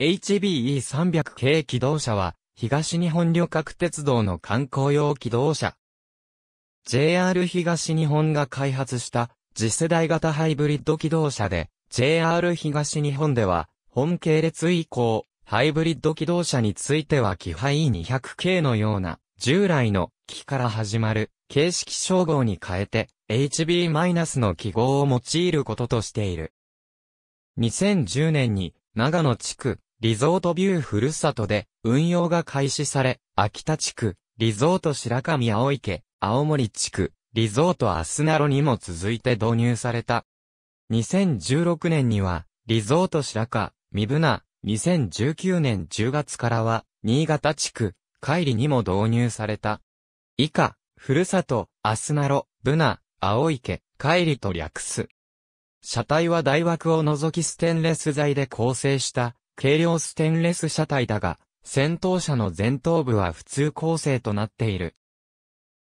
HBE300 系機動車は、東日本旅客鉄道の観光用機動車。JR 東日本が開発した次世代型ハイブリッド機動車で、JR 東日本では、本系列以降、ハイブリッド機動車については機範2 0 0系のような、従来の機から始まる形式称号に変えて、HB- の記号を用いることとしている。2010年に、長野地区、リゾートビューふるさとで運用が開始され、秋田地区、リゾート白神青池、青森地区、リゾートアスナロにも続いて導入された。2016年には、リゾート白河、三部名、2019年10月からは、新潟地区、海里にも導入された。以下、ふるさと、アスナロ、ブナ、青池、海里と略す。車体は大枠を除きステンレス材で構成した軽量ステンレス車体だが、戦闘車の前頭部は普通構成となっている。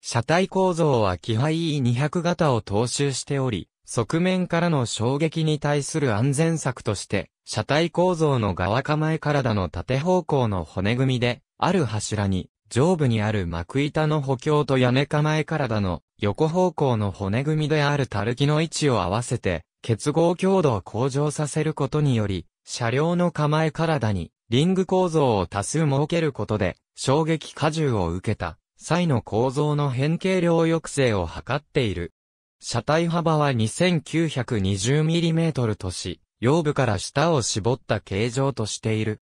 車体構造は気配 E200 型を踏襲しており、側面からの衝撃に対する安全策として、車体構造の側構え体の縦方向の骨組みで、ある柱に、上部にある幕板の補強と屋根構え体の横方向の骨組みであるたるきの位置を合わせて、結合強度を向上させることにより、車両の構え体にリング構造を多数設けることで衝撃荷重を受けた際の構造の変形量抑制を図っている。車体幅は 2920mm とし、腰部から下を絞った形状としている。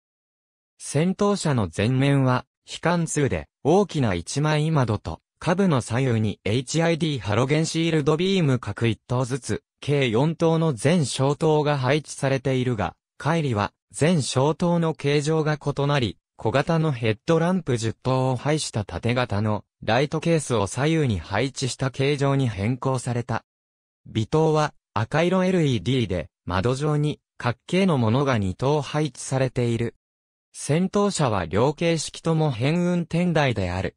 戦闘車の前面は、非貫通で、大きな一枚窓と、下部の左右に HID ハロゲンシールドビーム各一頭ずつ、計4頭の全小灯が配置されているが、帰りは、全小灯の形状が異なり、小型のヘッドランプ10灯を配した縦型のライトケースを左右に配置した形状に変更された。微灯は赤色 LED で窓状に角形のものが2灯配置されている。先頭車は両形式とも変運転台である。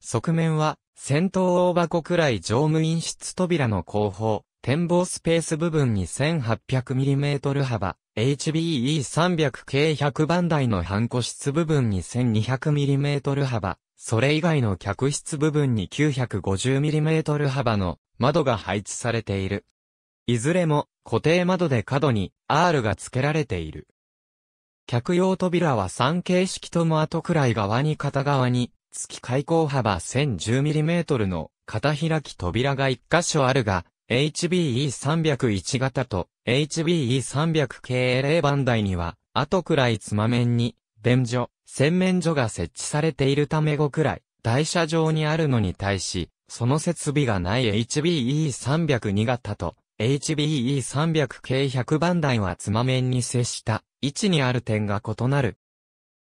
側面は先頭大箱くらい乗務員室扉の後方、展望スペース部分に 1800mm 幅、HBE300 k 100番台の半個室部分に 1200mm 幅、それ以外の客室部分に 950mm 幅の窓が配置されている。いずれも固定窓で角に R が付けられている。客用扉は3形式とも後くらい側に片側に、月開口幅 1010mm の片開き扉が1箇所あるが、HBE301 型と h b e 3 0 0 k a 番台には、後くらいつま面に、便所、洗面所が設置されているため後くらい、台車上にあるのに対し、その設備がない HBE302 型と HBE300K100 番台はつま面に接した位置にある点が異なる。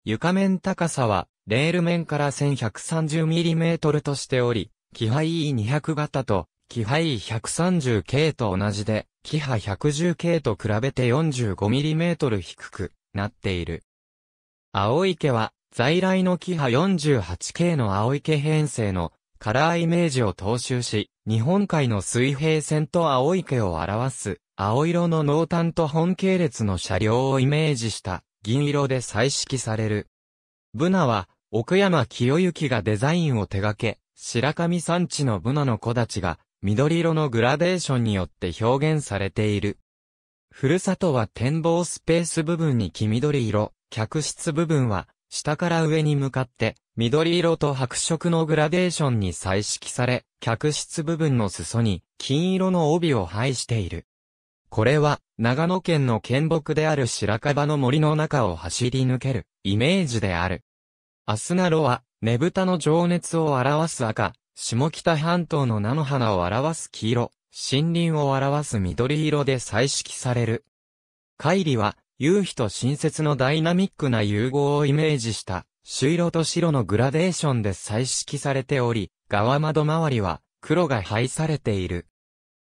床面高さは、レール面から 1130mm としており、気配 E200 型とキハイ130系と同じで、キハ110系と比べて 45mm 低くなっている。青池は、在来のキハ48系の青池編成のカラーイメージを踏襲し、日本海の水平線と青池を表す、青色の濃淡と本系列の車両をイメージした銀色で彩色される。ブナは、奥山清之がデザインを手掛け、白神山地のブナの子たちが緑色のグラデーションによって表現されている。ふるさとは展望スペース部分に黄緑色、客室部分は下から上に向かって緑色と白色のグラデーションに彩色され、客室部分の裾に金色の帯を配している。これは長野県の県北である白樺の森の中を走り抜けるイメージである。アスナロはねぶたの情熱を表す赤、下北半島の菜の花を表す黄色、森林を表す緑色で彩色される。海里は、夕日と新雪のダイナミックな融合をイメージした、朱色と白のグラデーションで彩色されており、側窓周りは黒が配されている。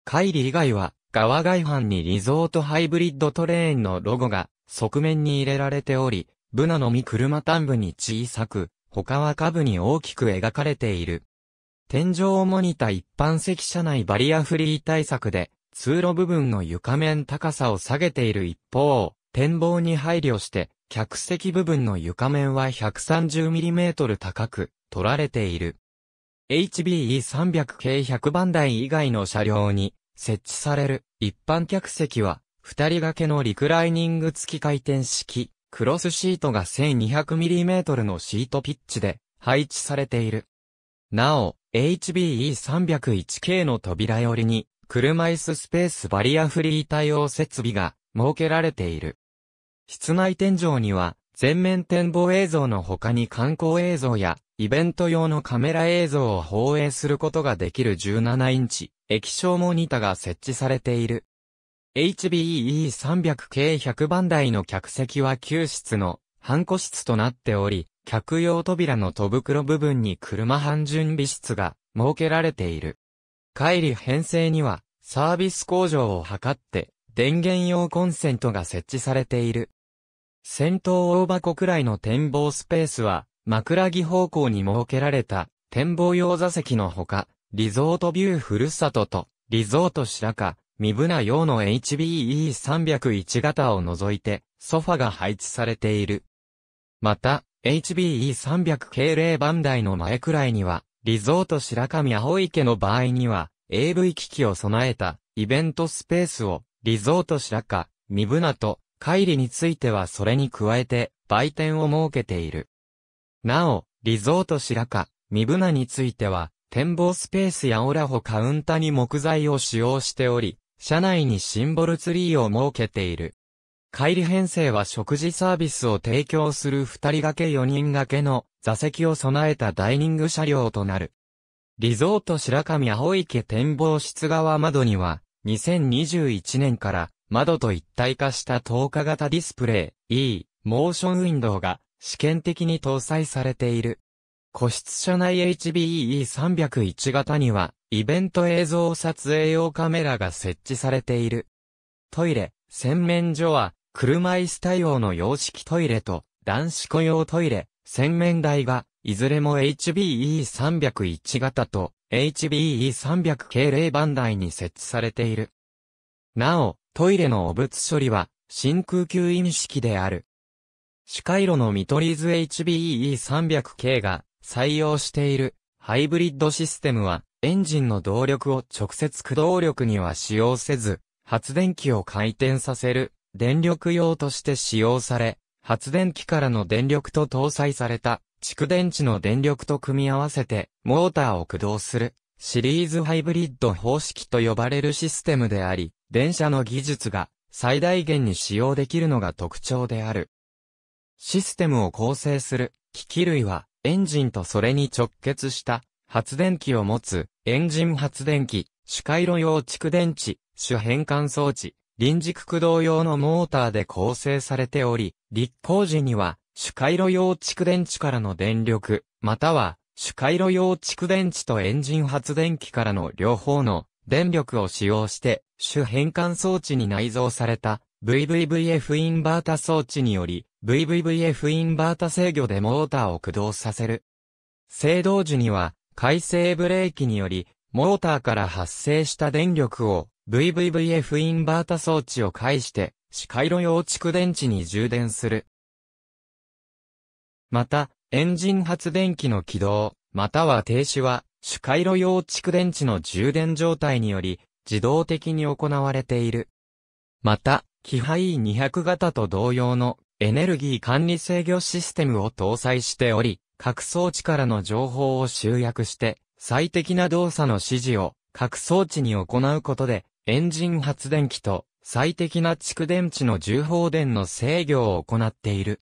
海里以外は、側外反にリゾートハイブリッドトレーンのロゴが側面に入れられており、ブナの実車端部に小さく、他は下部に大きく描かれている。天井を模擬た一般席車内バリアフリー対策で、通路部分の床面高さを下げている一方、展望に配慮して、客席部分の床面は 130mm 高く、取られている。HBE300 系100番台以外の車両に、設置される一般客席は、二人掛けのリクライニング付き回転式、クロスシートが 1200mm のシートピッチで配置されている。なお、HBE301K の扉よりに、車椅子スペースバリアフリー対応設備が設けられている。室内天井には、全面展望映像の他に観光映像や、イベント用のカメラ映像を放映することができる17インチ、液晶モニタが設置されている。HBE300 系100番台の客席は9室の半個室となっており、客用扉の戸袋部分に車半準備室が設けられている。帰り編成にはサービス工場を図って電源用コンセントが設置されている。先頭大箱くらいの展望スペースは枕木方向に設けられた展望用座席のほか、リゾートビューふるさととリゾート白川、身分な用の HBE301 型を除いてソファが配置されている。また、HBE300 系0番台の前くらいには、リゾート白神青池の場合には、AV 機器を備えたイベントスペースを、リゾート白神、三船と、帰りについてはそれに加えて、売店を設けている。なお、リゾート白神、三船については、展望スペースやオラホカウンタに木材を使用しており、車内にシンボルツリーを設けている。帰り編成は食事サービスを提供する二人掛け四人掛けの座席を備えたダイニング車両となる。リゾート白神青池展望室側窓には、2021年から窓と一体化した透過型ディスプレイ、E、モーションウィンドウが試験的に搭載されている。個室車内 HBE301 型には、イベント映像撮影用カメラが設置されている。トイレ、洗面所は、車椅子対応の洋式トイレと男子雇用トイレ、洗面台が、いずれも HBE301 型と HBE300 系0番台に設置されている。なお、トイレの汚物処理は、真空吸引式である。視回路の見取り図 HBE300 系が採用しているハイブリッドシステムは、エンジンの動力を直接駆動力には使用せず、発電機を回転させる電力用として使用され、発電機からの電力と搭載された蓄電池の電力と組み合わせてモーターを駆動するシリーズハイブリッド方式と呼ばれるシステムであり、電車の技術が最大限に使用できるのが特徴である。システムを構成する機器類はエンジンとそれに直結した発電機を持つエンジン発電機、主回路用蓄電池、主変換装置、臨時駆動用のモーターで構成されており、立候時には主回路用蓄電池からの電力、または主回路用蓄電池とエンジン発電機からの両方の電力を使用して、主変換装置に内蔵された VVVF インバータ装置により、VVVF インバータ制御でモーターを駆動させる。制動時には、回生ブレーキにより、モーターから発生した電力を VVVF インバータ装置を介して、視回路用蓄電池に充電する。また、エンジン発電機の起動、または停止は、主回路用蓄電池の充電状態により、自動的に行われている。また、機ハ E200 型と同様のエネルギー管理制御システムを搭載しており、各装置からの情報を集約して、最適な動作の指示を各装置に行うことで、エンジン発電機と最適な蓄電池の重放電の制御を行っている。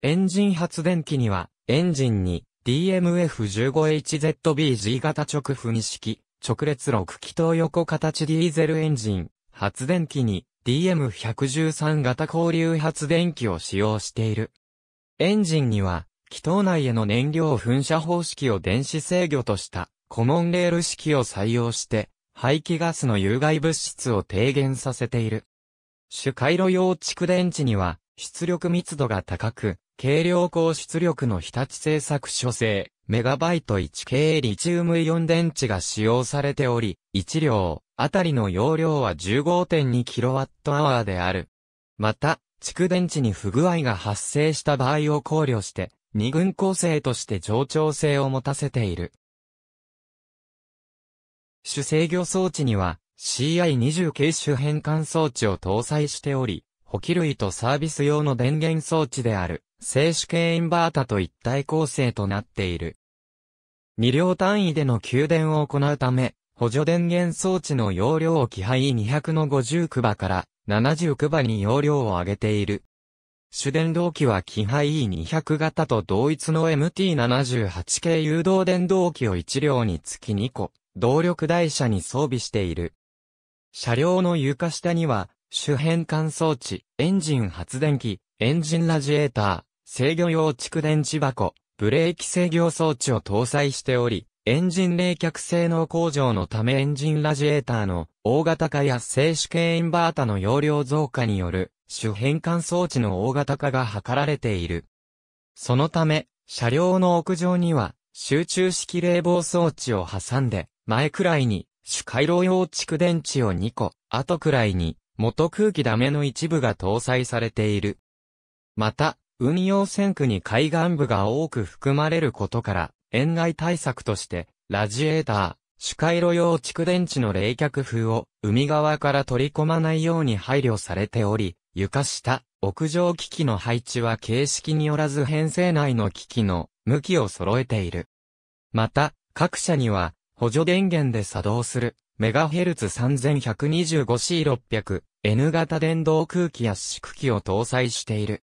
エンジン発電機には、エンジンに DMF15HZBG 型直噴式、直列6気筒横形ディーゼルエンジン、発電機に DM113 型交流発電機を使用している。エンジンには、気筒内への燃料噴射方式を電子制御とした、コモンレール式を採用して、排気ガスの有害物質を低減させている。主回路用蓄電池には、出力密度が高く、軽量高出力の日立製作所製、メガバイト1系リチウムイオン電池が使用されており、1両、あたりの容量は 15.2kWh である。また、蓄電池に不具合が発生した場合を考慮して、二軍構成として冗長性を持たせている。主制御装置には CI20 系主変換装置を搭載しており、補給類とサービス用の電源装置である静止系インバータと一体構成となっている。2両単位での給電を行うため、補助電源装置の容量を気配200の5区場から7区場に容量を上げている。主電動機は気配 E200 型と同一の MT78 系誘導電動機を1両につき2個動力台車に装備している。車両の床下には、主変換装置、エンジン発電機、エンジンラジエーター、制御用蓄電池箱、ブレーキ制御装置を搭載しており、エンジン冷却性能向上のためエンジンラジエーターの大型化や静止系インバータの容量増加による主変換装置の大型化が図られている。そのため、車両の屋上には集中式冷房装置を挟んで前くらいに、主回路用蓄電池を2個、後くらいに、元空気ダメの一部が搭載されている。また、運用線区に海岸部が多く含まれることから、塩害対策として、ラジエーター、主回路用蓄電池の冷却風を海側から取り込まないように配慮されており、床下、屋上機器の配置は形式によらず編成内の機器の向きを揃えている。また、各社には補助電源で作動する、MHz3125C600、N 型電動空気圧縮機を搭載している。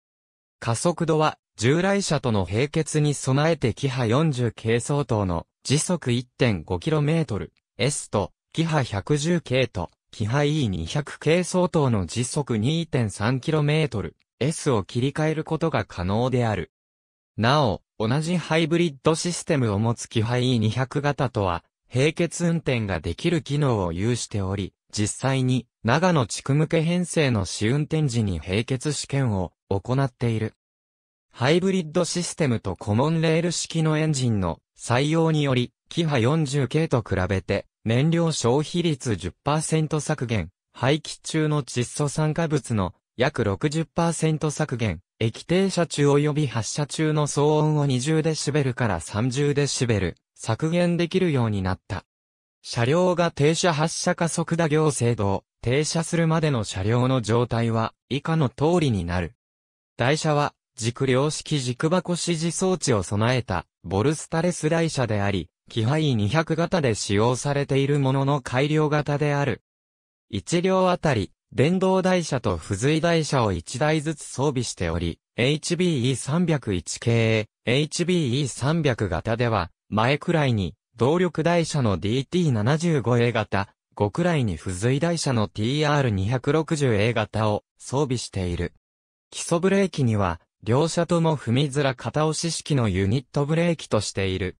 加速度は、従来車との並結に備えてキハ40系相当の時速 1.5km、S と、キハ110系と、キハ E200 系相当の時速 2.3km、S を切り替えることが可能である。なお、同じハイブリッドシステムを持つキハ E200 型とは、並結運転ができる機能を有しており、実際に長野地区向け編成の試運転時に並結試験を行っている。ハイブリッドシステムとコモンレール式のエンジンの採用により、キハ40系と比べて燃料消費率10%削減、排気中の窒素酸化物の約60%削減、液停車中及び発車中の騒音を 20dB から 30dB 削減できるようになった。車両が停車発車加速打行制度、停車するまでの車両の状態は以下の通りになる。台車は軸量式軸箱指示装置を備えたボルスタレス台車であり、機配200型で使用されているものの改良型である。1両あたり電動台車と付随台車を1台ずつ装備しており、HBE301 系、HBE300 型では、前くらいに、動力台車の DT75A 型、5くらいに付随台車の TR260A 型を装備している。基礎ブレーキには、両車とも踏みづら片押し式のユニットブレーキとしている。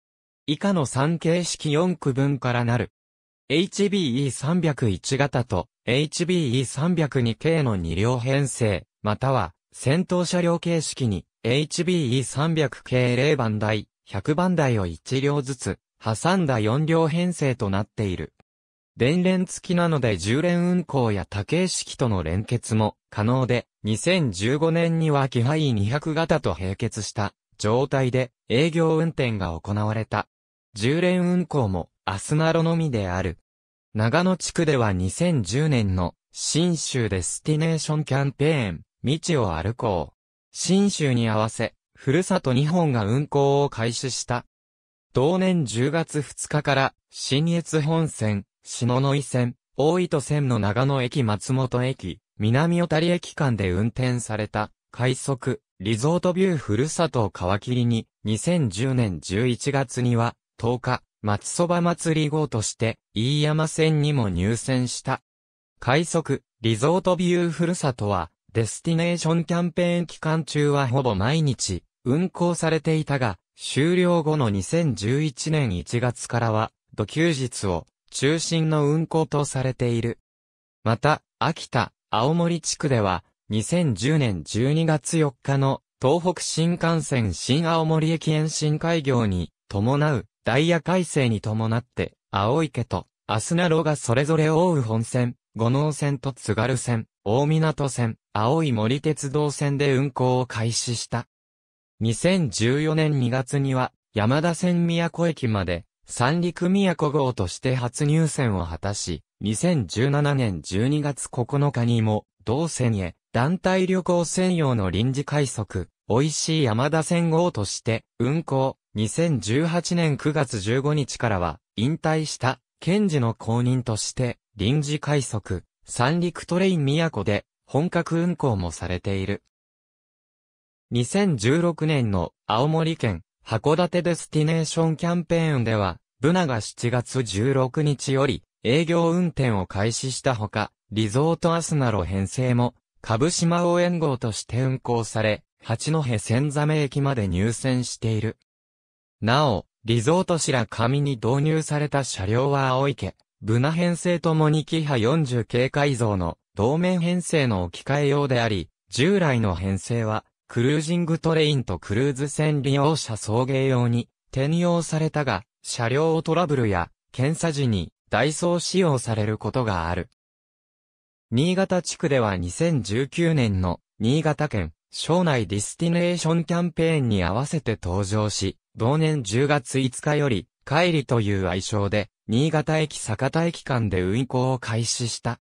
以下の3形式4区分からなる。HBE301 型と HBE302K の2両編成、または、戦闘車両形式に、HBE300K 0番台、100番台を1両ずつ、挟んだ4両編成となっている。電連付きなので10連運行や多形式との連結も可能で、2015年には機ハ200型と並結した状態で営業運転が行われた。10連運行もアスナロのみである。長野地区では2010年の新州デスティネーションキャンペーン、道を歩こう。新州に合わせ、ふるさと日本が運行を開始した。同年10月2日から、新越本線、篠ノ井線、大糸線の長野駅松本駅、南小谷駅間で運転された、快速、リゾートビューふるさとを皮切りに、2010年11月には、10日、松そば祭り号として、飯山線にも入線した。快速、リゾートビューふるさとは、デスティネーションキャンペーン期間中はほぼ毎日、運行されていたが、終了後の2011年1月からは、土休日を中心の運行とされている。また、秋田、青森地区では、2010年12月4日の東北新幹線新青森駅延伸開業に伴うダイヤ改正に伴って、青池と、アスナロがそれぞれ大う本線、五能線と津軽線、大港線、青い森鉄道線で運行を開始した。2014年2月には、山田線宮古駅まで、三陸宮古号として初入線を果たし、2017年12月9日にも、同線へ、団体旅行専用の臨時快速、美味しい山田線号として、運行、2018年9月15日からは、引退した、検事の後任として、臨時快速、三陸トレイン宮古で、本格運行もされている。2016年の青森県函館デスティネーションキャンペーンでは、ブナが7月16日より営業運転を開始したほか、リゾートアスナロ編成も、株島応援号として運行され、八戸千座目駅まで入線している。なお、リゾート白神に導入された車両は青池、ブナ編成ともにキハ40系改造の同面編成の置き換え用であり、従来の編成は、クルージングトレインとクルーズ船利用者送迎用に転用されたが、車両をトラブルや検査時にダイソー使用されることがある。新潟地区では2019年の新潟県省内ディスティネーションキャンペーンに合わせて登場し、同年10月5日より、帰りという愛称で、新潟駅酒田駅間で運行を開始した。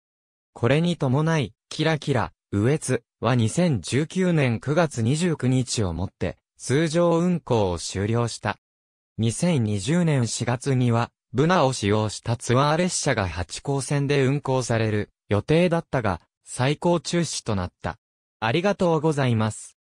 これに伴い、キラキラ、上津は2019年9月29日をもって、通常運行を終了した。2020年4月には、ブナを使用したツアー列車が8号線で運行される予定だったが、最高中止となった。ありがとうございます。